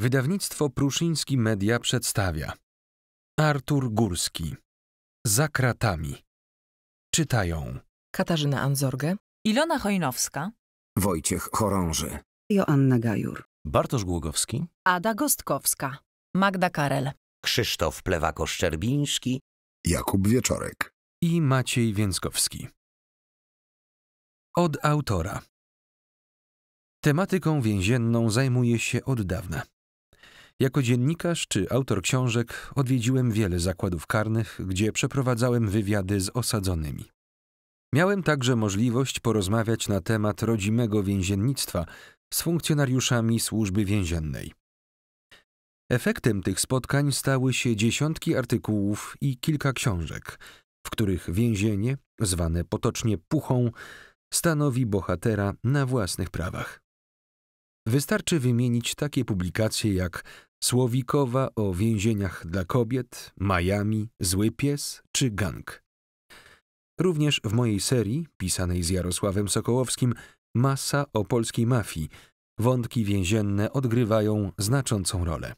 Wydawnictwo Pruszyński Media przedstawia Artur Górski Za kratami Czytają Katarzyna Anzorgę Ilona Chojnowska Wojciech Chorąży Joanna Gajur Bartosz Głogowski Ada Gostkowska Magda Karel Krzysztof Plewako-Szczerbiński Jakub Wieczorek i Maciej Więckowski Od autora Tematyką więzienną zajmuje się od dawna. Jako dziennikarz czy autor książek odwiedziłem wiele zakładów karnych, gdzie przeprowadzałem wywiady z osadzonymi. Miałem także możliwość porozmawiać na temat rodzimego więziennictwa z funkcjonariuszami służby więziennej. Efektem tych spotkań stały się dziesiątki artykułów i kilka książek, w których więzienie, zwane potocznie puchą, stanowi bohatera na własnych prawach. Wystarczy wymienić takie publikacje jak Słowikowa o więzieniach dla kobiet, Miami, Zły Pies czy Gang. Również w mojej serii, pisanej z Jarosławem Sokołowskim, Masa o polskiej mafii, wątki więzienne odgrywają znaczącą rolę.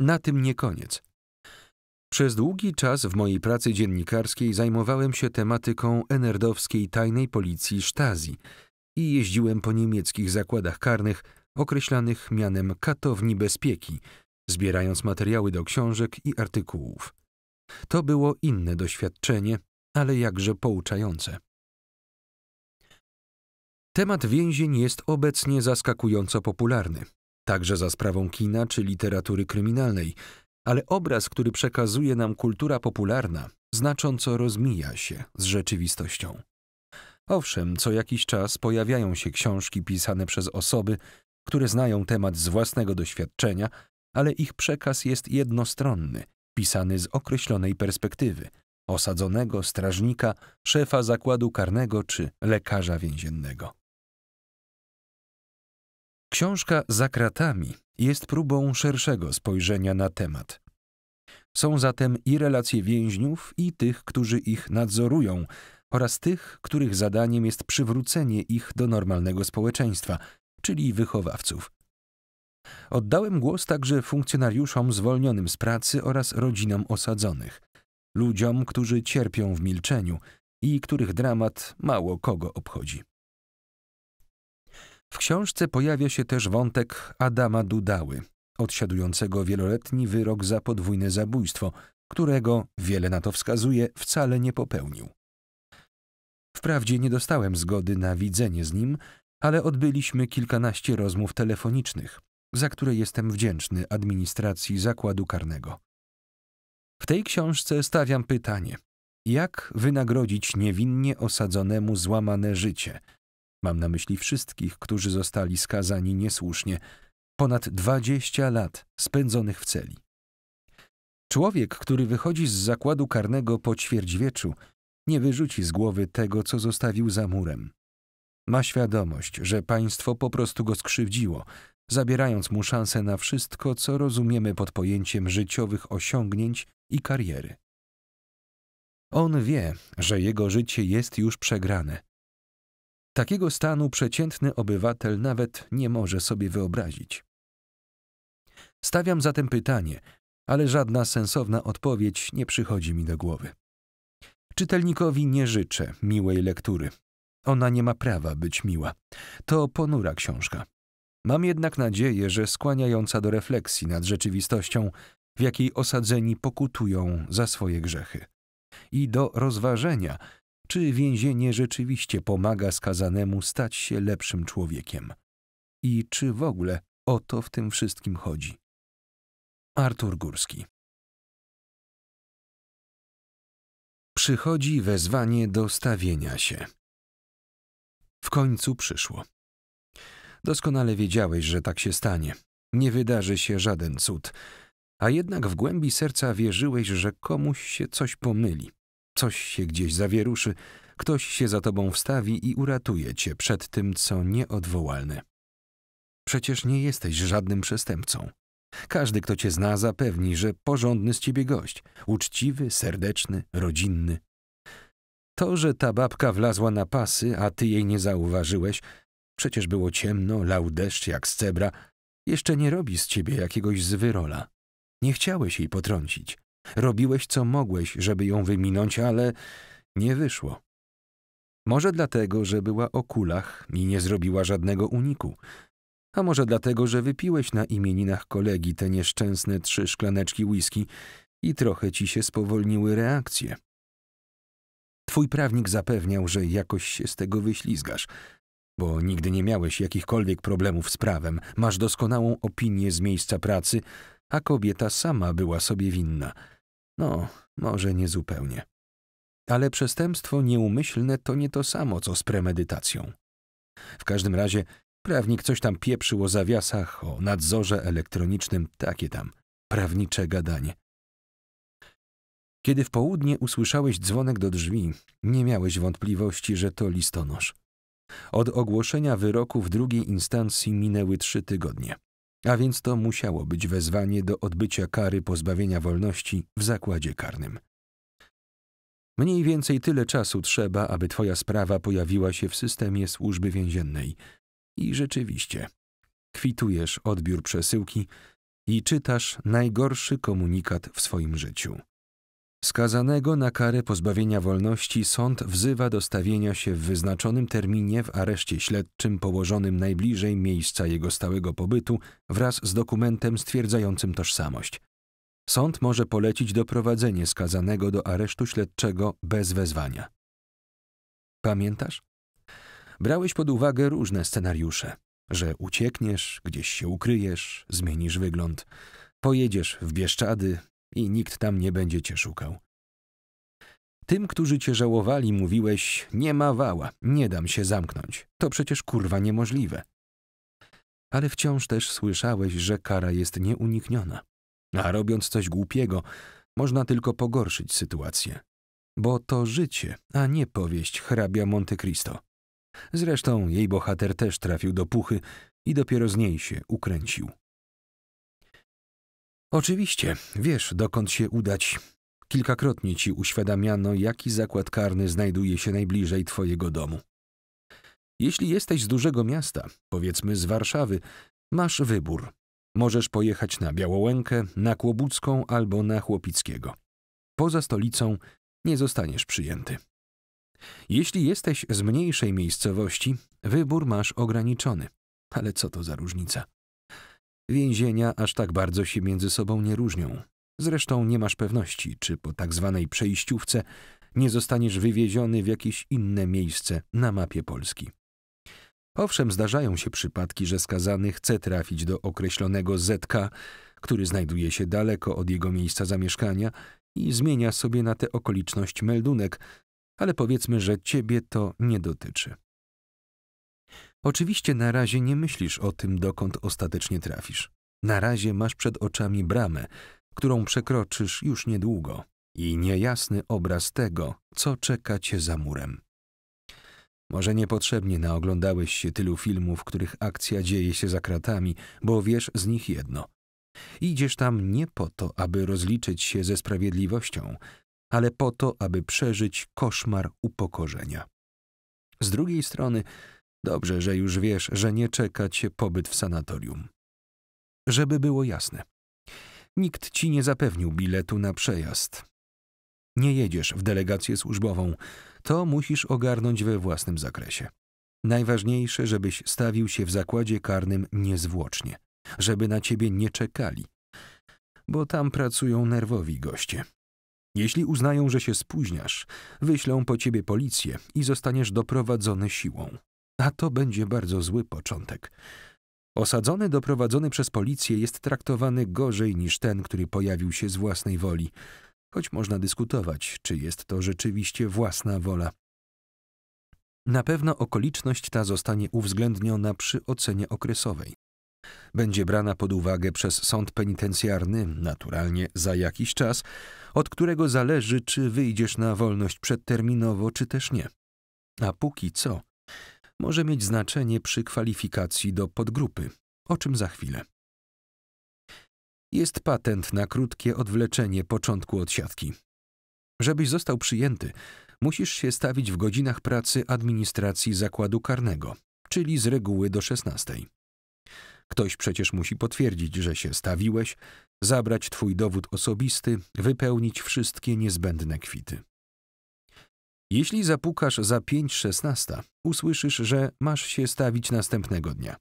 Na tym nie koniec. Przez długi czas w mojej pracy dziennikarskiej zajmowałem się tematyką enerdowskiej tajnej policji Stasi i jeździłem po niemieckich zakładach karnych, określanych mianem katowni bezpieki, zbierając materiały do książek i artykułów. To było inne doświadczenie, ale jakże pouczające. Temat więzień jest obecnie zaskakująco popularny, także za sprawą kina czy literatury kryminalnej, ale obraz, który przekazuje nam kultura popularna, znacząco rozmija się z rzeczywistością. Owszem, co jakiś czas pojawiają się książki pisane przez osoby, które znają temat z własnego doświadczenia, ale ich przekaz jest jednostronny, pisany z określonej perspektywy osadzonego, strażnika, szefa zakładu karnego czy lekarza więziennego. Książka Za kratami jest próbą szerszego spojrzenia na temat. Są zatem i relacje więźniów, i tych, którzy ich nadzorują, oraz tych, których zadaniem jest przywrócenie ich do normalnego społeczeństwa – czyli wychowawców. Oddałem głos także funkcjonariuszom zwolnionym z pracy oraz rodzinom osadzonych, ludziom, którzy cierpią w milczeniu i których dramat mało kogo obchodzi. W książce pojawia się też wątek Adama Dudały, odsiadującego wieloletni wyrok za podwójne zabójstwo, którego, wiele na to wskazuje, wcale nie popełnił. Wprawdzie nie dostałem zgody na widzenie z nim, ale odbyliśmy kilkanaście rozmów telefonicznych, za które jestem wdzięczny administracji zakładu karnego. W tej książce stawiam pytanie: jak wynagrodzić niewinnie osadzonemu złamane życie? Mam na myśli wszystkich, którzy zostali skazani niesłusznie, ponad dwadzieścia lat spędzonych w celi. Człowiek, który wychodzi z zakładu karnego po ćwierćwieczu, nie wyrzuci z głowy tego, co zostawił za murem, ma świadomość, że państwo po prostu go skrzywdziło, zabierając mu szansę na wszystko, co rozumiemy pod pojęciem życiowych osiągnięć i kariery. On wie, że jego życie jest już przegrane. Takiego stanu przeciętny obywatel nawet nie może sobie wyobrazić. Stawiam zatem pytanie, ale żadna sensowna odpowiedź nie przychodzi mi do głowy. Czytelnikowi nie życzę miłej lektury, ona nie ma prawa być miła. To ponura książka. Mam jednak nadzieję, że skłaniająca do refleksji nad rzeczywistością, w jakiej osadzeni pokutują za swoje grzechy. I do rozważenia, czy więzienie rzeczywiście pomaga skazanemu stać się lepszym człowiekiem. I czy w ogóle o to w tym wszystkim chodzi. Artur Górski Przychodzi wezwanie do stawienia się. W końcu przyszło. Doskonale wiedziałeś, że tak się stanie. Nie wydarzy się żaden cud. A jednak w głębi serca wierzyłeś, że komuś się coś pomyli. Coś się gdzieś zawieruszy, ktoś się za tobą wstawi i uratuje cię przed tym, co nieodwołalne. Przecież nie jesteś żadnym przestępcą. Każdy, kto cię zna, zapewni, że porządny z ciebie gość, uczciwy, serdeczny, rodzinny, to, że ta babka wlazła na pasy, a ty jej nie zauważyłeś, przecież było ciemno, lał deszcz jak z cebra, jeszcze nie robi z ciebie jakiegoś zwyrola. Nie chciałeś jej potrącić. Robiłeś, co mogłeś, żeby ją wyminąć, ale nie wyszło. Może dlatego, że była o kulach i nie zrobiła żadnego uniku. A może dlatego, że wypiłeś na imieninach kolegi te nieszczęsne trzy szklaneczki whisky i trochę ci się spowolniły reakcje. Twój prawnik zapewniał, że jakoś się z tego wyślizgasz, bo nigdy nie miałeś jakichkolwiek problemów z prawem, masz doskonałą opinię z miejsca pracy, a kobieta sama była sobie winna. No, może niezupełnie. Ale przestępstwo nieumyślne to nie to samo, co z premedytacją. W każdym razie prawnik coś tam pieprzył o zawiasach, o nadzorze elektronicznym, takie tam prawnicze gadanie. Kiedy w południe usłyszałeś dzwonek do drzwi, nie miałeś wątpliwości, że to listonosz. Od ogłoszenia wyroku w drugiej instancji minęły trzy tygodnie, a więc to musiało być wezwanie do odbycia kary pozbawienia wolności w zakładzie karnym. Mniej więcej tyle czasu trzeba, aby twoja sprawa pojawiła się w systemie służby więziennej. I rzeczywiście, kwitujesz odbiór przesyłki i czytasz najgorszy komunikat w swoim życiu. Skazanego na karę pozbawienia wolności sąd wzywa do stawienia się w wyznaczonym terminie w areszcie śledczym położonym najbliżej miejsca jego stałego pobytu wraz z dokumentem stwierdzającym tożsamość. Sąd może polecić doprowadzenie skazanego do aresztu śledczego bez wezwania. Pamiętasz? Brałeś pod uwagę różne scenariusze, że uciekniesz, gdzieś się ukryjesz, zmienisz wygląd, pojedziesz w Bieszczady, i nikt tam nie będzie cię szukał. Tym, którzy cię żałowali, mówiłeś: Nie ma wała, nie dam się zamknąć. To przecież kurwa niemożliwe. Ale wciąż też słyszałeś, że kara jest nieunikniona. A robiąc coś głupiego, można tylko pogorszyć sytuację. Bo to życie, a nie powieść hrabia Monte Cristo. Zresztą jej bohater też trafił do puchy i dopiero z niej się ukręcił. Oczywiście, wiesz, dokąd się udać. Kilkakrotnie ci uświadamiano, jaki zakład karny znajduje się najbliżej twojego domu. Jeśli jesteś z dużego miasta, powiedzmy z Warszawy, masz wybór. Możesz pojechać na Białołękę, na Kłobucką albo na Chłopickiego. Poza stolicą nie zostaniesz przyjęty. Jeśli jesteś z mniejszej miejscowości, wybór masz ograniczony. Ale co to za różnica? Więzienia aż tak bardzo się między sobą nie różnią. Zresztą nie masz pewności, czy po tak zwanej przejściówce nie zostaniesz wywieziony w jakieś inne miejsce na mapie Polski. Owszem, zdarzają się przypadki, że skazany chce trafić do określonego ZK, który znajduje się daleko od jego miejsca zamieszkania i zmienia sobie na tę okoliczność meldunek, ale powiedzmy, że ciebie to nie dotyczy. Oczywiście na razie nie myślisz o tym, dokąd ostatecznie trafisz. Na razie masz przed oczami bramę, którą przekroczysz już niedługo, i niejasny obraz tego, co czeka cię za murem. Może niepotrzebnie naoglądałeś się tylu filmów, których akcja dzieje się za kratami, bo wiesz z nich jedno. Idziesz tam nie po to, aby rozliczyć się ze sprawiedliwością, ale po to, aby przeżyć koszmar upokorzenia. Z drugiej strony, Dobrze, że już wiesz, że nie czeka cię pobyt w sanatorium. Żeby było jasne. Nikt ci nie zapewnił biletu na przejazd. Nie jedziesz w delegację służbową. To musisz ogarnąć we własnym zakresie. Najważniejsze, żebyś stawił się w zakładzie karnym niezwłocznie, żeby na ciebie nie czekali, bo tam pracują nerwowi goście. Jeśli uznają, że się spóźniasz, wyślą po ciebie policję i zostaniesz doprowadzony siłą a to będzie bardzo zły początek. Osadzony, doprowadzony przez policję jest traktowany gorzej niż ten, który pojawił się z własnej woli, choć można dyskutować, czy jest to rzeczywiście własna wola. Na pewno okoliczność ta zostanie uwzględniona przy ocenie okresowej. Będzie brana pod uwagę przez sąd penitencjarny, naturalnie za jakiś czas, od którego zależy, czy wyjdziesz na wolność przedterminowo, czy też nie. A póki co, może mieć znaczenie przy kwalifikacji do podgrupy, o czym za chwilę. Jest patent na krótkie odwleczenie początku odsiadki. Żebyś został przyjęty, musisz się stawić w godzinach pracy administracji zakładu karnego, czyli z reguły do 16. Ktoś przecież musi potwierdzić, że się stawiłeś, zabrać twój dowód osobisty, wypełnić wszystkie niezbędne kwity. Jeśli zapukasz za 5.16, usłyszysz, że masz się stawić następnego dnia.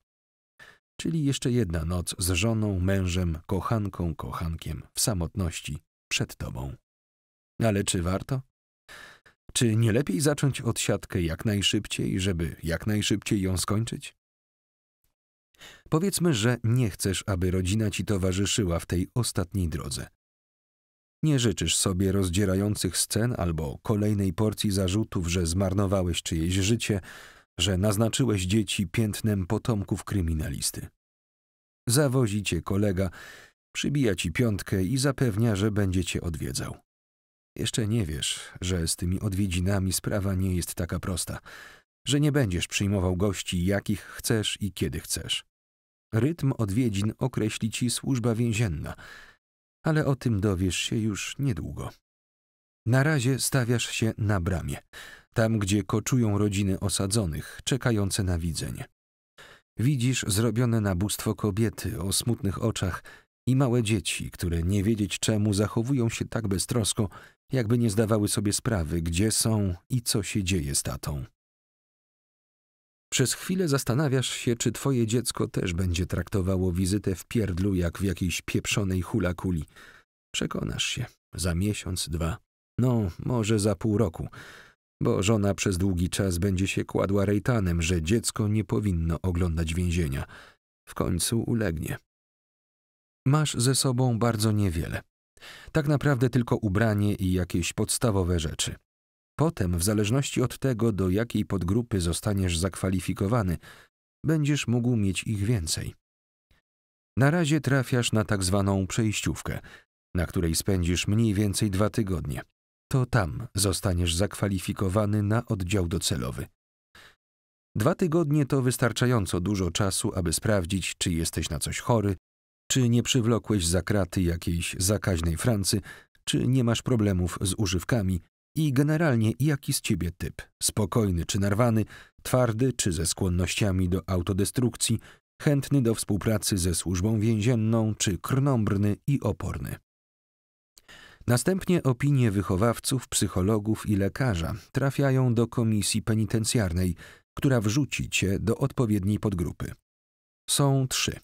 Czyli jeszcze jedna noc z żoną, mężem, kochanką, kochankiem w samotności przed tobą. Ale czy warto? Czy nie lepiej zacząć od siatkę jak najszybciej, żeby jak najszybciej ją skończyć? Powiedzmy, że nie chcesz, aby rodzina ci towarzyszyła w tej ostatniej drodze. Nie życzysz sobie rozdzierających scen albo kolejnej porcji zarzutów, że zmarnowałeś czyjeś życie, że naznaczyłeś dzieci piętnem potomków kryminalisty. Zawozi cię kolega, przybija ci piątkę i zapewnia, że będzie cię odwiedzał. Jeszcze nie wiesz, że z tymi odwiedzinami sprawa nie jest taka prosta, że nie będziesz przyjmował gości, jakich chcesz i kiedy chcesz. Rytm odwiedzin określi ci służba więzienna – ale o tym dowiesz się już niedługo. Na razie stawiasz się na bramie, tam gdzie koczują rodziny osadzonych, czekające na widzenie. Widzisz zrobione na bóstwo kobiety o smutnych oczach i małe dzieci, które nie wiedzieć czemu zachowują się tak beztrosko, jakby nie zdawały sobie sprawy, gdzie są i co się dzieje z tatą. Przez chwilę zastanawiasz się, czy twoje dziecko też będzie traktowało wizytę w pierdlu jak w jakiejś pieprzonej hulakuli. Przekonasz się. Za miesiąc, dwa. No, może za pół roku. Bo żona przez długi czas będzie się kładła rejtanem, że dziecko nie powinno oglądać więzienia. W końcu ulegnie. Masz ze sobą bardzo niewiele. Tak naprawdę tylko ubranie i jakieś podstawowe rzeczy. Potem, w zależności od tego, do jakiej podgrupy zostaniesz zakwalifikowany, będziesz mógł mieć ich więcej. Na razie trafiasz na tak zwaną przejściówkę, na której spędzisz mniej więcej dwa tygodnie. To tam zostaniesz zakwalifikowany na oddział docelowy. Dwa tygodnie to wystarczająco dużo czasu, aby sprawdzić, czy jesteś na coś chory, czy nie przywlokłeś za kraty jakiejś zakaźnej Francy, czy nie masz problemów z używkami, i generalnie jaki z ciebie typ? Spokojny czy narwany, twardy czy ze skłonnościami do autodestrukcji, chętny do współpracy ze służbą więzienną, czy krnąbrny i oporny. Następnie opinie wychowawców, psychologów i lekarza trafiają do komisji penitencjarnej, która wrzuci cię do odpowiedniej podgrupy. Są trzy.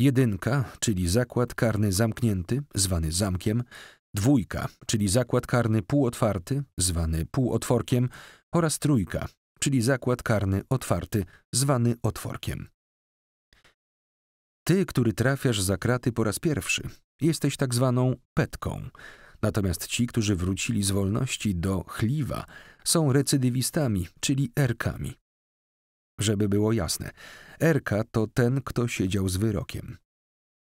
Jedynka, czyli zakład karny zamknięty, zwany zamkiem, dwójka, czyli zakład karny półotwarty, zwany półotworkiem, oraz trójka, czyli zakład karny otwarty, zwany otworkiem. Ty, który trafiasz za kraty po raz pierwszy, jesteś tak zwaną petką, natomiast ci, którzy wrócili z wolności do chliwa, są recydywistami, czyli erkami. Żeby było jasne, erka to ten, kto siedział z wyrokiem.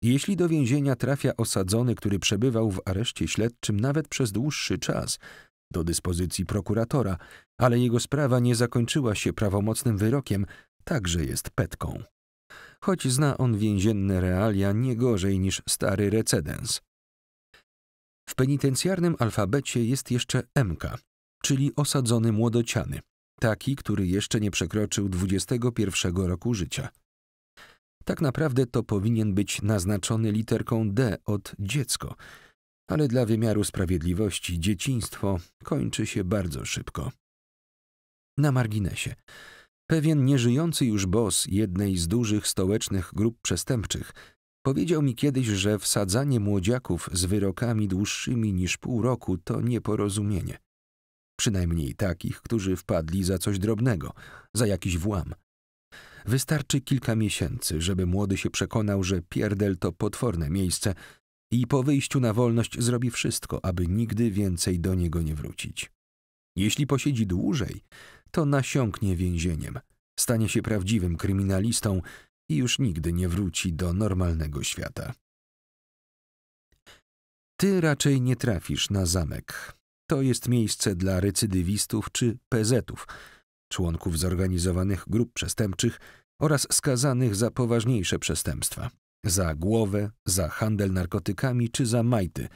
Jeśli do więzienia trafia osadzony, który przebywał w areszcie śledczym nawet przez dłuższy czas, do dyspozycji prokuratora, ale jego sprawa nie zakończyła się prawomocnym wyrokiem, także jest petką. Choć zna on więzienne realia nie gorzej niż stary recedens. W penitencjarnym alfabecie jest jeszcze MK, czyli osadzony młodociany, taki, który jeszcze nie przekroczył 21 roku życia. Tak naprawdę to powinien być naznaczony literką D od dziecko, ale dla wymiaru sprawiedliwości dzieciństwo kończy się bardzo szybko. Na marginesie. Pewien nieżyjący już bos jednej z dużych stołecznych grup przestępczych powiedział mi kiedyś, że wsadzanie młodziaków z wyrokami dłuższymi niż pół roku to nieporozumienie. Przynajmniej takich, którzy wpadli za coś drobnego, za jakiś włam – Wystarczy kilka miesięcy, żeby młody się przekonał, że pierdel to potworne miejsce i po wyjściu na wolność zrobi wszystko, aby nigdy więcej do niego nie wrócić. Jeśli posiedzi dłużej, to nasiąknie więzieniem, stanie się prawdziwym kryminalistą i już nigdy nie wróci do normalnego świata. Ty raczej nie trafisz na zamek. To jest miejsce dla recydywistów czy pezetów, członków zorganizowanych grup przestępczych oraz skazanych za poważniejsze przestępstwa za głowę, za handel narkotykami czy za majty,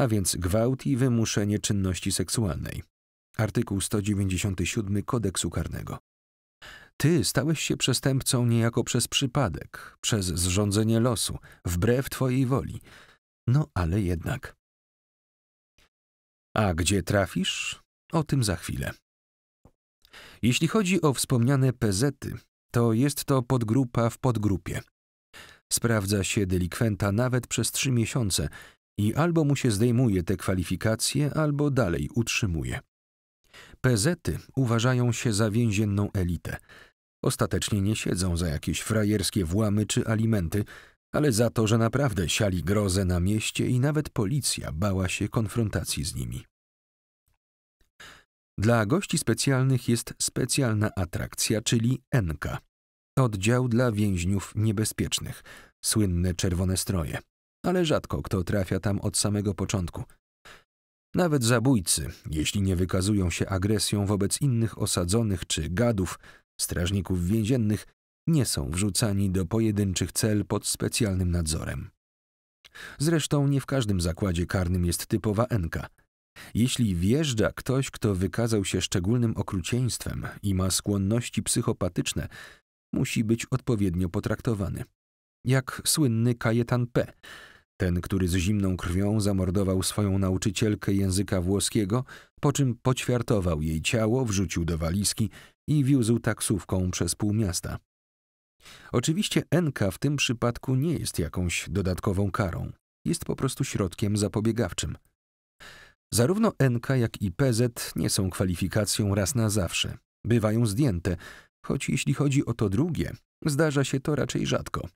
a więc gwałt i wymuszenie czynności seksualnej. Artykuł 197 kodeksu karnego. Ty stałeś się przestępcą niejako przez przypadek, przez zrządzenie losu, wbrew twojej woli. No ale jednak. A gdzie trafisz? O tym za chwilę. Jeśli chodzi o wspomniane pezety, to jest to podgrupa w podgrupie. Sprawdza się delikwenta nawet przez trzy miesiące i albo mu się zdejmuje te kwalifikacje, albo dalej utrzymuje. Pezety uważają się za więzienną elitę. Ostatecznie nie siedzą za jakieś frajerskie włamy czy alimenty, ale za to, że naprawdę siali grozę na mieście i nawet policja bała się konfrontacji z nimi. Dla gości specjalnych jest specjalna atrakcja, czyli Enka. Oddział dla więźniów niebezpiecznych, słynne czerwone stroje. Ale rzadko kto trafia tam od samego początku. Nawet zabójcy, jeśli nie wykazują się agresją wobec innych osadzonych czy gadów, strażników więziennych, nie są wrzucani do pojedynczych cel pod specjalnym nadzorem. Zresztą nie w każdym zakładzie karnym jest typowa enka – jeśli wjeżdża ktoś, kto wykazał się szczególnym okrucieństwem i ma skłonności psychopatyczne, musi być odpowiednio potraktowany. Jak słynny Kajetan P., ten, który z zimną krwią zamordował swoją nauczycielkę języka włoskiego, po czym poćwiartował jej ciało, wrzucił do walizki i wiózł taksówką przez pół miasta. Oczywiście NK w tym przypadku nie jest jakąś dodatkową karą, jest po prostu środkiem zapobiegawczym – Zarówno NK jak i PZ nie są kwalifikacją raz na zawsze. Bywają zdjęte, choć jeśli chodzi o to drugie, zdarza się to raczej rzadko.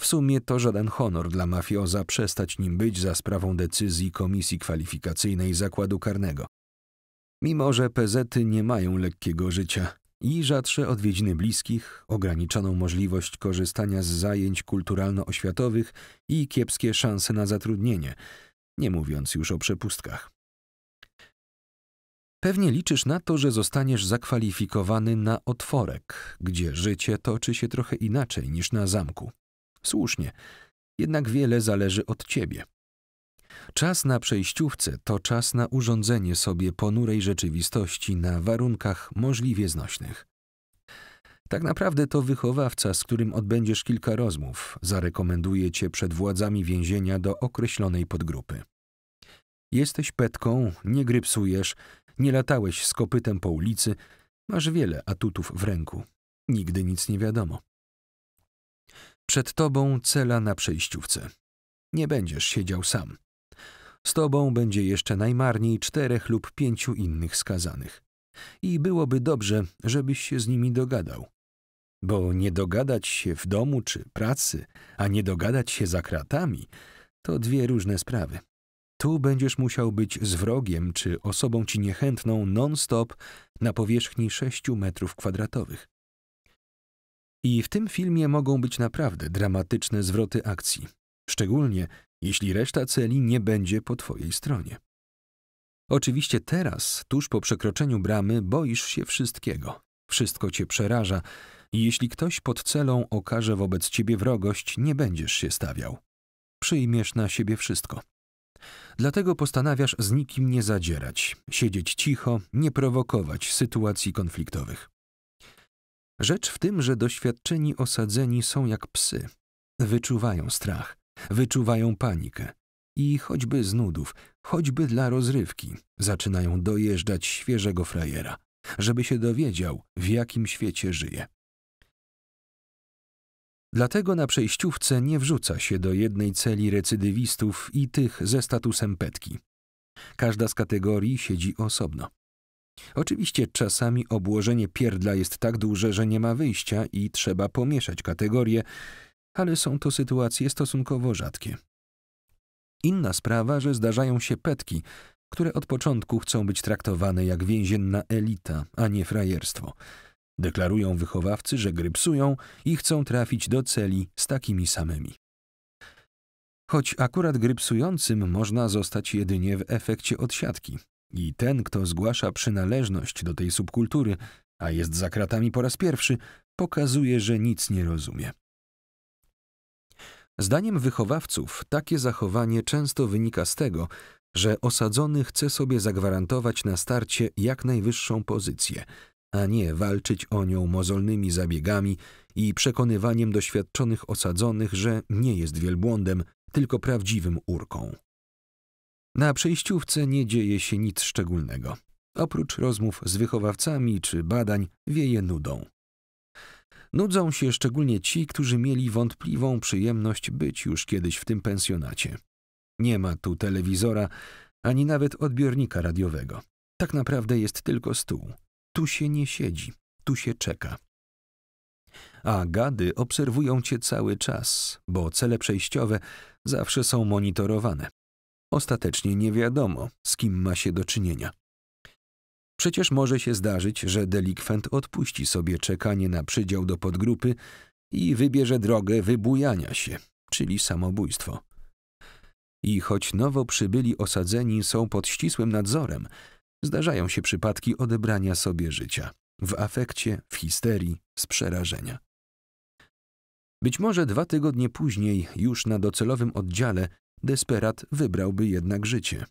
W sumie to żaden honor dla mafioza przestać nim być za sprawą decyzji Komisji Kwalifikacyjnej Zakładu Karnego. Mimo, że pezety nie mają lekkiego życia i rzadsze odwiedziny bliskich, ograniczoną możliwość korzystania z zajęć kulturalno-oświatowych i kiepskie szanse na zatrudnienie – nie mówiąc już o przepustkach. Pewnie liczysz na to, że zostaniesz zakwalifikowany na otworek, gdzie życie toczy się trochę inaczej niż na zamku. Słusznie, jednak wiele zależy od ciebie. Czas na przejściówce to czas na urządzenie sobie ponurej rzeczywistości na warunkach możliwie znośnych. Tak naprawdę to wychowawca, z którym odbędziesz kilka rozmów, zarekomenduje cię przed władzami więzienia do określonej podgrupy. Jesteś petką, nie grypsujesz, nie latałeś z kopytem po ulicy, masz wiele atutów w ręku. Nigdy nic nie wiadomo. Przed tobą cela na przejściówce. Nie będziesz siedział sam. Z tobą będzie jeszcze najmarniej czterech lub pięciu innych skazanych. I byłoby dobrze, żebyś się z nimi dogadał bo nie dogadać się w domu czy pracy, a nie dogadać się za kratami, to dwie różne sprawy. Tu będziesz musiał być z wrogiem czy osobą ci niechętną non-stop na powierzchni 6 metrów kwadratowych. I w tym filmie mogą być naprawdę dramatyczne zwroty akcji, szczególnie jeśli reszta celi nie będzie po twojej stronie. Oczywiście teraz, tuż po przekroczeniu bramy, boisz się wszystkiego. Wszystko cię przeraża, i jeśli ktoś pod celą okaże wobec ciebie wrogość, nie będziesz się stawiał. Przyjmiesz na siebie wszystko. Dlatego postanawiasz z nikim nie zadzierać, siedzieć cicho, nie prowokować sytuacji konfliktowych. Rzecz w tym, że doświadczeni osadzeni są jak psy. Wyczuwają strach, wyczuwają panikę i choćby z nudów, choćby dla rozrywki, zaczynają dojeżdżać świeżego frajera, żeby się dowiedział, w jakim świecie żyje. Dlatego na przejściówce nie wrzuca się do jednej celi recydywistów i tych ze statusem petki. Każda z kategorii siedzi osobno. Oczywiście czasami obłożenie pierdla jest tak duże, że nie ma wyjścia i trzeba pomieszać kategorie, ale są to sytuacje stosunkowo rzadkie. Inna sprawa, że zdarzają się petki, które od początku chcą być traktowane jak więzienna elita, a nie frajerstwo – Deklarują wychowawcy, że grypsują i chcą trafić do celi z takimi samymi. Choć akurat grypsującym można zostać jedynie w efekcie odsiadki. I ten, kto zgłasza przynależność do tej subkultury, a jest za kratami po raz pierwszy, pokazuje, że nic nie rozumie. Zdaniem wychowawców takie zachowanie często wynika z tego, że osadzony chce sobie zagwarantować na starcie jak najwyższą pozycję – a nie walczyć o nią mozolnymi zabiegami i przekonywaniem doświadczonych osadzonych, że nie jest wielbłądem, tylko prawdziwym urką. Na przejściówce nie dzieje się nic szczególnego. Oprócz rozmów z wychowawcami czy badań wieje nudą. Nudzą się szczególnie ci, którzy mieli wątpliwą przyjemność być już kiedyś w tym pensjonacie. Nie ma tu telewizora, ani nawet odbiornika radiowego. Tak naprawdę jest tylko stół, tu się nie siedzi, tu się czeka. A gady obserwują cię cały czas, bo cele przejściowe zawsze są monitorowane. Ostatecznie nie wiadomo, z kim ma się do czynienia. Przecież może się zdarzyć, że delikwent odpuści sobie czekanie na przydział do podgrupy i wybierze drogę wybujania się, czyli samobójstwo. I choć nowo przybyli osadzeni są pod ścisłym nadzorem, Zdarzają się przypadki odebrania sobie życia w afekcie, w histerii, z przerażenia. Być może dwa tygodnie później, już na docelowym oddziale, desperat wybrałby jednak życie.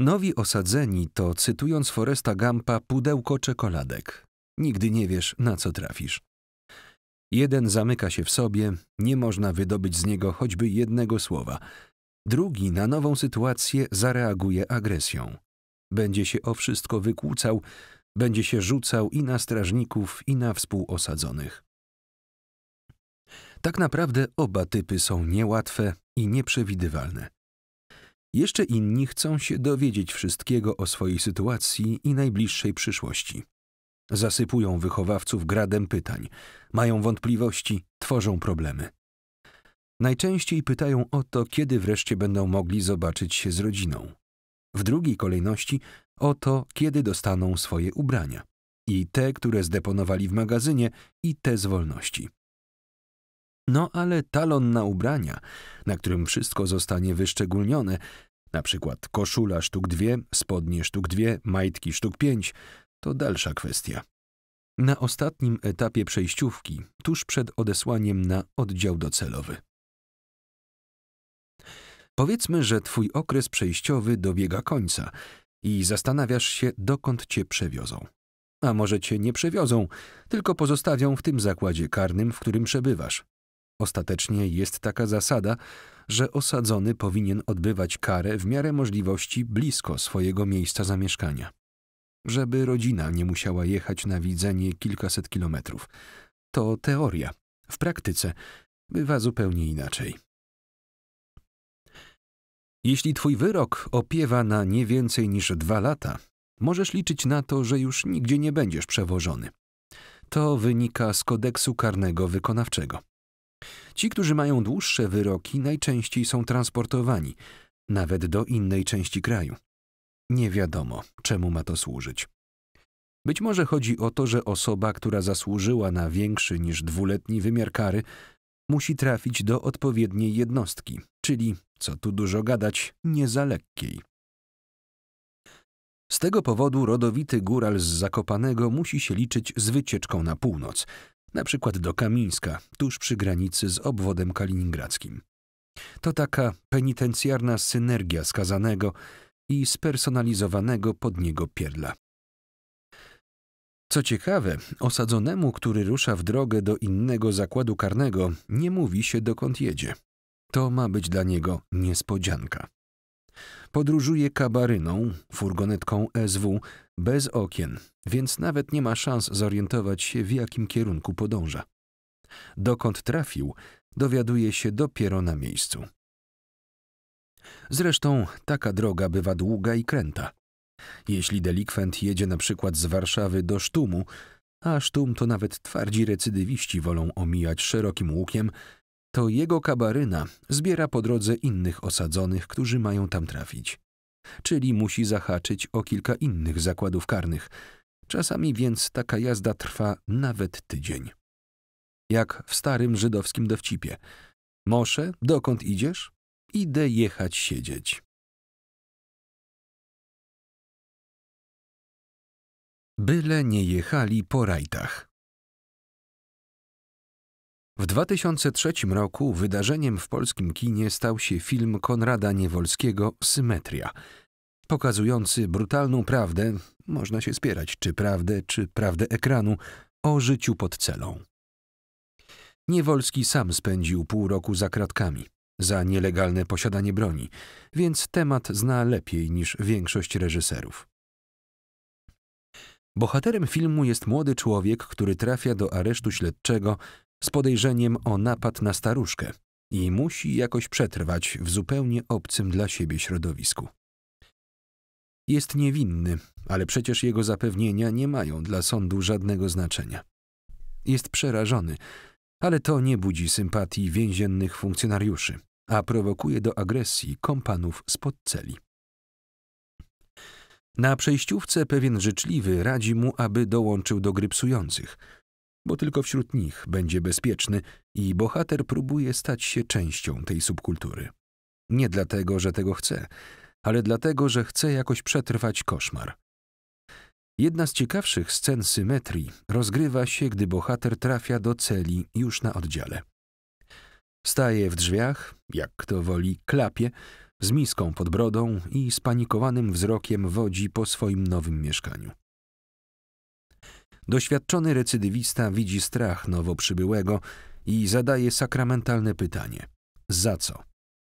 Nowi osadzeni to, cytując Foresta Gampa, pudełko czekoladek. Nigdy nie wiesz, na co trafisz. Jeden zamyka się w sobie, nie można wydobyć z niego choćby jednego słowa. Drugi na nową sytuację zareaguje agresją. Będzie się o wszystko wykłócał, będzie się rzucał i na strażników, i na współosadzonych. Tak naprawdę oba typy są niełatwe i nieprzewidywalne. Jeszcze inni chcą się dowiedzieć wszystkiego o swojej sytuacji i najbliższej przyszłości. Zasypują wychowawców gradem pytań, mają wątpliwości, tworzą problemy. Najczęściej pytają o to, kiedy wreszcie będą mogli zobaczyć się z rodziną. W drugiej kolejności o to, kiedy dostaną swoje ubrania. I te, które zdeponowali w magazynie, i te z wolności. No ale talon na ubrania, na którym wszystko zostanie wyszczególnione, na przykład koszula sztuk dwie, spodnie sztuk dwie, majtki sztuk pięć, to dalsza kwestia. Na ostatnim etapie przejściówki, tuż przed odesłaniem na oddział docelowy. Powiedzmy, że twój okres przejściowy dobiega końca i zastanawiasz się, dokąd cię przewiozą. A może cię nie przewiozą, tylko pozostawią w tym zakładzie karnym, w którym przebywasz. Ostatecznie jest taka zasada, że osadzony powinien odbywać karę w miarę możliwości blisko swojego miejsca zamieszkania. Żeby rodzina nie musiała jechać na widzenie kilkaset kilometrów. To teoria. W praktyce bywa zupełnie inaczej. Jeśli twój wyrok opiewa na nie więcej niż dwa lata, możesz liczyć na to, że już nigdzie nie będziesz przewożony. To wynika z kodeksu karnego wykonawczego. Ci, którzy mają dłuższe wyroki, najczęściej są transportowani, nawet do innej części kraju. Nie wiadomo, czemu ma to służyć. Być może chodzi o to, że osoba, która zasłużyła na większy niż dwuletni wymiar kary, musi trafić do odpowiedniej jednostki, czyli, co tu dużo gadać, nie za lekkiej. Z tego powodu rodowity góral z Zakopanego musi się liczyć z wycieczką na północ, na przykład do Kamińska, tuż przy granicy z obwodem kaliningradzkim. To taka penitencjarna synergia skazanego i spersonalizowanego pod niego pierdla. Co ciekawe, osadzonemu, który rusza w drogę do innego zakładu karnego, nie mówi się dokąd jedzie. To ma być dla niego niespodzianka. Podróżuje kabaryną, furgonetką SW, bez okien, więc nawet nie ma szans zorientować się, w jakim kierunku podąża. Dokąd trafił, dowiaduje się dopiero na miejscu. Zresztą taka droga bywa długa i kręta. Jeśli delikwent jedzie na przykład z Warszawy do Sztumu, a Sztum to nawet twardzi recydywiści wolą omijać szerokim łukiem, to jego kabaryna zbiera po drodze innych osadzonych, którzy mają tam trafić. Czyli musi zahaczyć o kilka innych zakładów karnych. Czasami więc taka jazda trwa nawet tydzień. Jak w starym żydowskim dowcipie. Moszę, dokąd idziesz? Idę jechać siedzieć. Byle nie jechali po rajdach. W 2003 roku wydarzeniem w polskim kinie stał się film Konrada Niewolskiego Symetria, pokazujący brutalną prawdę, można się spierać czy prawdę, czy prawdę ekranu, o życiu pod celą. Niewolski sam spędził pół roku za kratkami, za nielegalne posiadanie broni, więc temat zna lepiej niż większość reżyserów. Bohaterem filmu jest młody człowiek, który trafia do aresztu śledczego z podejrzeniem o napad na staruszkę i musi jakoś przetrwać w zupełnie obcym dla siebie środowisku. Jest niewinny, ale przecież jego zapewnienia nie mają dla sądu żadnego znaczenia. Jest przerażony, ale to nie budzi sympatii więziennych funkcjonariuszy, a prowokuje do agresji kompanów spod celi. Na przejściówce pewien życzliwy radzi mu, aby dołączył do grypsujących, bo tylko wśród nich będzie bezpieczny i bohater próbuje stać się częścią tej subkultury. Nie dlatego, że tego chce, ale dlatego, że chce jakoś przetrwać koszmar. Jedna z ciekawszych scen symetrii rozgrywa się, gdy bohater trafia do celi już na oddziale. Staje w drzwiach, jak kto woli, klapie, z miską pod brodą i spanikowanym wzrokiem wodzi po swoim nowym mieszkaniu. Doświadczony recydywista widzi strach nowo przybyłego i zadaje sakramentalne pytanie: Za co?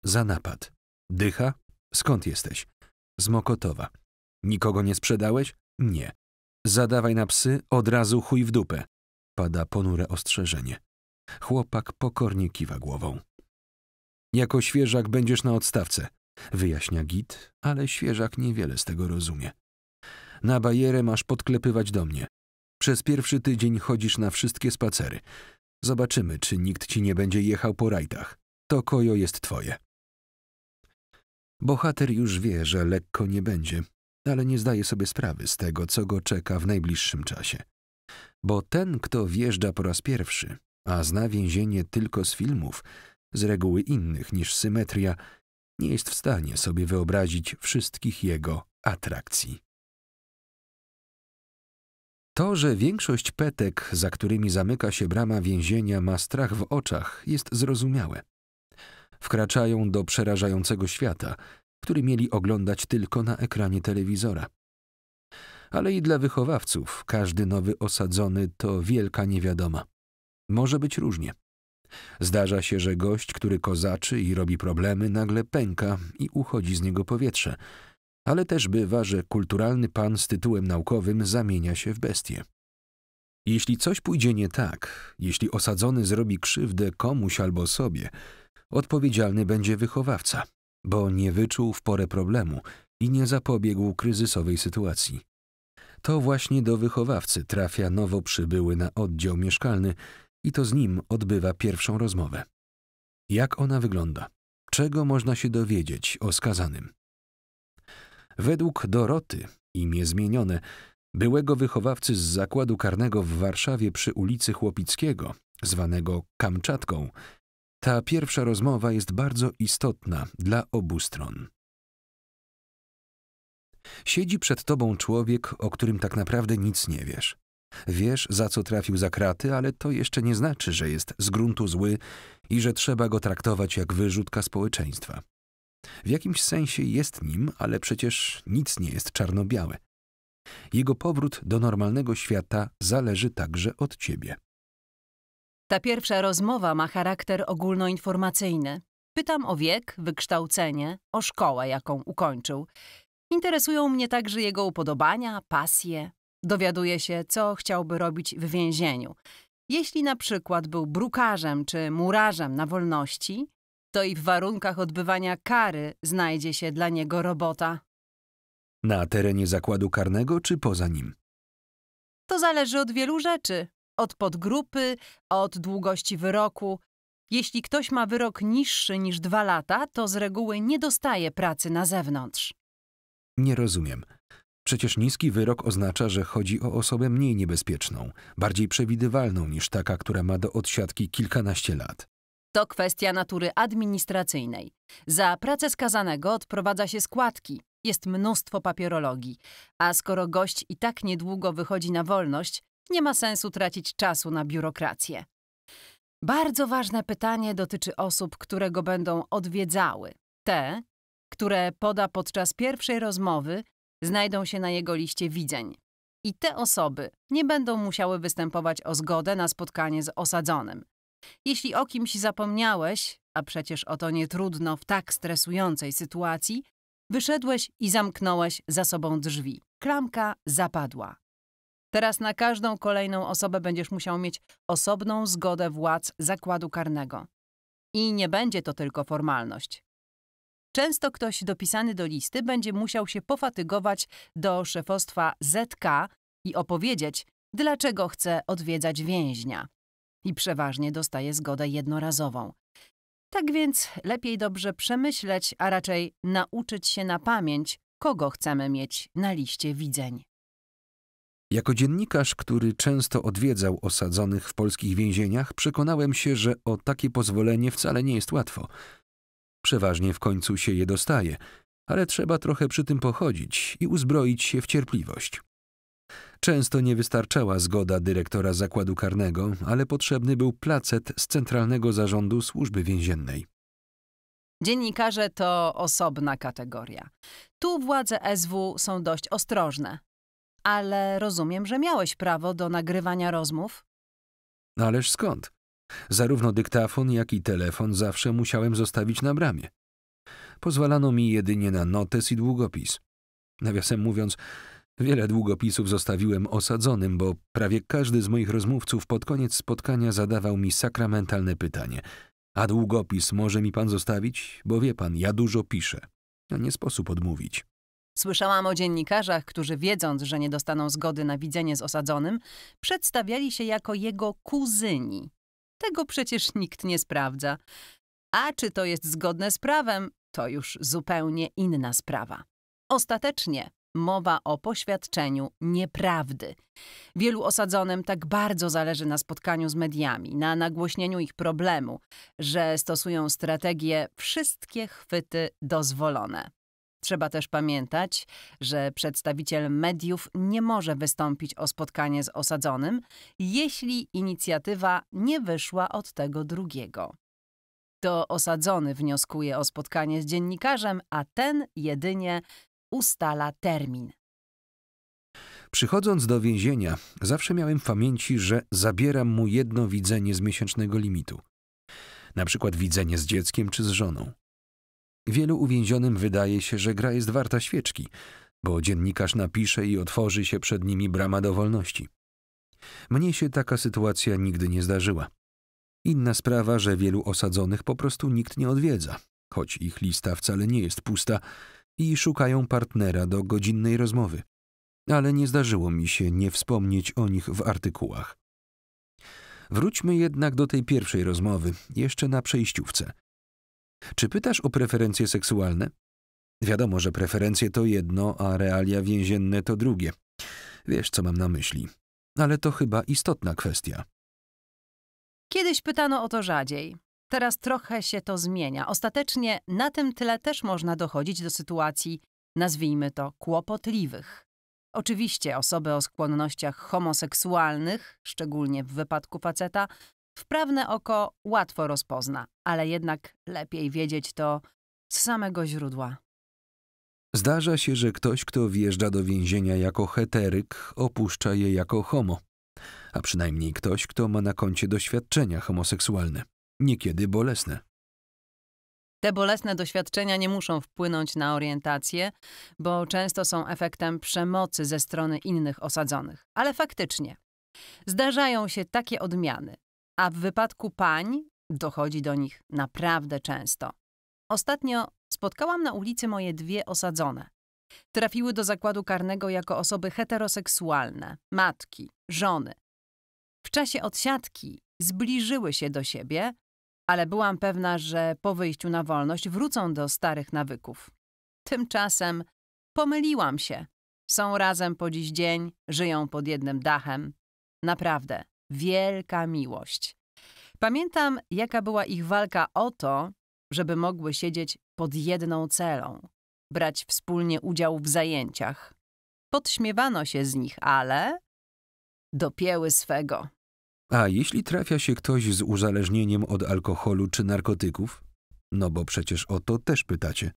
Za napad. Dycha? Skąd jesteś? Z Mokotowa. Nikogo nie sprzedałeś? Nie. Zadawaj na psy, od razu chuj w dupę. Pada ponure ostrzeżenie. Chłopak pokornie kiwa głową. Jako świeżak będziesz na odstawce. Wyjaśnia git, ale świeżak niewiele z tego rozumie. Na bajerę masz podklepywać do mnie. Przez pierwszy tydzień chodzisz na wszystkie spacery. Zobaczymy, czy nikt ci nie będzie jechał po rajtach. To kojo jest twoje. Bohater już wie, że lekko nie będzie, ale nie zdaje sobie sprawy z tego, co go czeka w najbliższym czasie. Bo ten, kto wjeżdża po raz pierwszy, a zna więzienie tylko z filmów, z reguły innych niż symetria, nie jest w stanie sobie wyobrazić wszystkich jego atrakcji. To, że większość petek, za którymi zamyka się brama więzienia, ma strach w oczach, jest zrozumiałe. Wkraczają do przerażającego świata, który mieli oglądać tylko na ekranie telewizora. Ale i dla wychowawców każdy nowy osadzony to wielka niewiadoma. Może być różnie. Zdarza się, że gość, który kozaczy i robi problemy, nagle pęka i uchodzi z niego powietrze. Ale też bywa, że kulturalny pan z tytułem naukowym zamienia się w bestię. Jeśli coś pójdzie nie tak, jeśli osadzony zrobi krzywdę komuś albo sobie, odpowiedzialny będzie wychowawca, bo nie wyczuł w porę problemu i nie zapobiegł kryzysowej sytuacji. To właśnie do wychowawcy trafia nowo przybyły na oddział mieszkalny, i to z nim odbywa pierwszą rozmowę. Jak ona wygląda? Czego można się dowiedzieć o skazanym? Według Doroty, imię zmienione, byłego wychowawcy z zakładu karnego w Warszawie przy ulicy Chłopickiego, zwanego Kamczatką, ta pierwsza rozmowa jest bardzo istotna dla obu stron. Siedzi przed tobą człowiek, o którym tak naprawdę nic nie wiesz. Wiesz, za co trafił za kraty, ale to jeszcze nie znaczy, że jest z gruntu zły i że trzeba go traktować jak wyrzutka społeczeństwa. W jakimś sensie jest nim, ale przecież nic nie jest czarno-białe. Jego powrót do normalnego świata zależy także od ciebie. Ta pierwsza rozmowa ma charakter ogólnoinformacyjny. Pytam o wiek, wykształcenie, o szkołę, jaką ukończył. Interesują mnie także jego upodobania, pasje, Dowiaduje się, co chciałby robić w więzieniu. Jeśli na przykład był brukarzem czy murarzem na wolności, to i w warunkach odbywania kary znajdzie się dla niego robota. Na terenie zakładu karnego czy poza nim? To zależy od wielu rzeczy. Od podgrupy, od długości wyroku. Jeśli ktoś ma wyrok niższy niż dwa lata, to z reguły nie dostaje pracy na zewnątrz. Nie rozumiem. Przecież niski wyrok oznacza, że chodzi o osobę mniej niebezpieczną, bardziej przewidywalną niż taka, która ma do odsiadki kilkanaście lat. To kwestia natury administracyjnej. Za pracę skazanego odprowadza się składki, jest mnóstwo papierologii, a skoro gość i tak niedługo wychodzi na wolność, nie ma sensu tracić czasu na biurokrację. Bardzo ważne pytanie dotyczy osób, które go będą odwiedzały. Te, które poda podczas pierwszej rozmowy znajdą się na jego liście widzeń. I te osoby nie będą musiały występować o zgodę na spotkanie z osadzonym. Jeśli o kimś zapomniałeś, a przecież o to nie trudno w tak stresującej sytuacji, wyszedłeś i zamknąłeś za sobą drzwi. Klamka zapadła. Teraz na każdą kolejną osobę będziesz musiał mieć osobną zgodę władz zakładu karnego. I nie będzie to tylko formalność. Często ktoś dopisany do listy będzie musiał się pofatygować do szefostwa ZK i opowiedzieć, dlaczego chce odwiedzać więźnia. I przeważnie dostaje zgodę jednorazową. Tak więc lepiej dobrze przemyśleć, a raczej nauczyć się na pamięć, kogo chcemy mieć na liście widzeń. Jako dziennikarz, który często odwiedzał osadzonych w polskich więzieniach, przekonałem się, że o takie pozwolenie wcale nie jest łatwo. Przeważnie w końcu się je dostaje, ale trzeba trochę przy tym pochodzić i uzbroić się w cierpliwość. Często nie wystarczała zgoda dyrektora zakładu karnego, ale potrzebny był placet z Centralnego Zarządu Służby Więziennej. Dziennikarze to osobna kategoria. Tu władze SW są dość ostrożne. Ale rozumiem, że miałeś prawo do nagrywania rozmów? Ależ skąd? Zarówno dyktafon, jak i telefon zawsze musiałem zostawić na bramie. Pozwalano mi jedynie na notes i długopis. Nawiasem mówiąc, wiele długopisów zostawiłem osadzonym, bo prawie każdy z moich rozmówców pod koniec spotkania zadawał mi sakramentalne pytanie. A długopis może mi pan zostawić? Bo wie pan, ja dużo piszę. A nie sposób odmówić. Słyszałam o dziennikarzach, którzy wiedząc, że nie dostaną zgody na widzenie z osadzonym, przedstawiali się jako jego kuzyni. Tego przecież nikt nie sprawdza. A czy to jest zgodne z prawem, to już zupełnie inna sprawa. Ostatecznie mowa o poświadczeniu nieprawdy. Wielu osadzonym tak bardzo zależy na spotkaniu z mediami, na nagłośnieniu ich problemu, że stosują strategię wszystkie chwyty dozwolone. Trzeba też pamiętać, że przedstawiciel mediów nie może wystąpić o spotkanie z osadzonym, jeśli inicjatywa nie wyszła od tego drugiego. To osadzony wnioskuje o spotkanie z dziennikarzem, a ten jedynie ustala termin. Przychodząc do więzienia, zawsze miałem w pamięci, że zabieram mu jedno widzenie z miesięcznego limitu. Na przykład widzenie z dzieckiem czy z żoną. Wielu uwięzionym wydaje się, że gra jest warta świeczki, bo dziennikarz napisze i otworzy się przed nimi brama do wolności. Mnie się taka sytuacja nigdy nie zdarzyła. Inna sprawa, że wielu osadzonych po prostu nikt nie odwiedza, choć ich lista wcale nie jest pusta i szukają partnera do godzinnej rozmowy. Ale nie zdarzyło mi się nie wspomnieć o nich w artykułach. Wróćmy jednak do tej pierwszej rozmowy, jeszcze na przejściówce – czy pytasz o preferencje seksualne? Wiadomo, że preferencje to jedno, a realia więzienne to drugie. Wiesz, co mam na myśli. Ale to chyba istotna kwestia. Kiedyś pytano o to rzadziej. Teraz trochę się to zmienia. Ostatecznie na tym tyle też można dochodzić do sytuacji, nazwijmy to, kłopotliwych. Oczywiście osoby o skłonnościach homoseksualnych, szczególnie w wypadku faceta, Wprawne oko łatwo rozpozna, ale jednak lepiej wiedzieć to z samego źródła. Zdarza się, że ktoś, kto wjeżdża do więzienia jako heteryk, opuszcza je jako homo, a przynajmniej ktoś, kto ma na koncie doświadczenia homoseksualne, niekiedy bolesne. Te bolesne doświadczenia nie muszą wpłynąć na orientację, bo często są efektem przemocy ze strony innych osadzonych. Ale faktycznie, zdarzają się takie odmiany, a w wypadku pań dochodzi do nich naprawdę często. Ostatnio spotkałam na ulicy moje dwie osadzone. Trafiły do zakładu karnego jako osoby heteroseksualne, matki, żony. W czasie odsiadki zbliżyły się do siebie, ale byłam pewna, że po wyjściu na wolność wrócą do starych nawyków. Tymczasem pomyliłam się. Są razem po dziś dzień, żyją pod jednym dachem. Naprawdę wielka miłość. Pamiętam, jaka była ich walka o to, żeby mogły siedzieć pod jedną celą, brać wspólnie udział w zajęciach. Podśmiewano się z nich, ale dopięły swego. A jeśli trafia się ktoś z uzależnieniem od alkoholu czy narkotyków? No bo przecież o to też pytacie.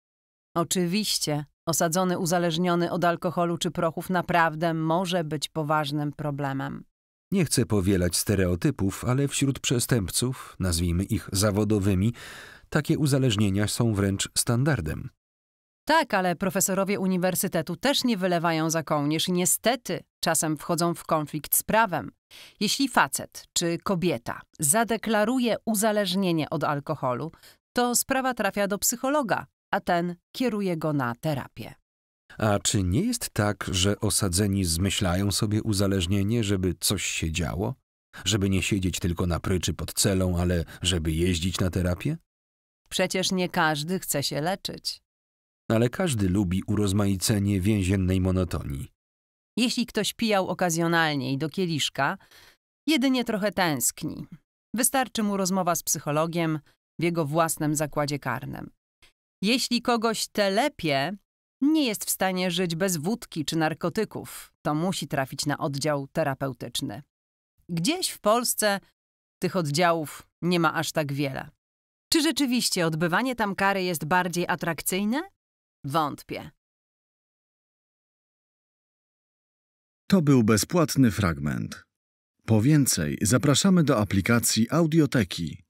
Oczywiście, osadzony uzależniony od alkoholu czy prochów naprawdę może być poważnym problemem. Nie chcę powielać stereotypów, ale wśród przestępców, nazwijmy ich zawodowymi, takie uzależnienia są wręcz standardem. Tak, ale profesorowie uniwersytetu też nie wylewają za kołnierz i niestety czasem wchodzą w konflikt z prawem. Jeśli facet czy kobieta zadeklaruje uzależnienie od alkoholu, to sprawa trafia do psychologa, a ten kieruje go na terapię. A czy nie jest tak, że osadzeni zmyślają sobie uzależnienie, żeby coś się działo? Żeby nie siedzieć tylko na pryczy pod celą, ale żeby jeździć na terapię? Przecież nie każdy chce się leczyć. Ale każdy lubi urozmaicenie więziennej monotonii. Jeśli ktoś pijał okazjonalnie i do kieliszka, jedynie trochę tęskni. Wystarczy mu rozmowa z psychologiem w jego własnym zakładzie karnym. Jeśli kogoś telepie, nie jest w stanie żyć bez wódki czy narkotyków, to musi trafić na oddział terapeutyczny. Gdzieś w Polsce tych oddziałów nie ma aż tak wiele. Czy rzeczywiście odbywanie tam kary jest bardziej atrakcyjne? Wątpię. To był bezpłatny fragment. Po więcej zapraszamy do aplikacji Audioteki.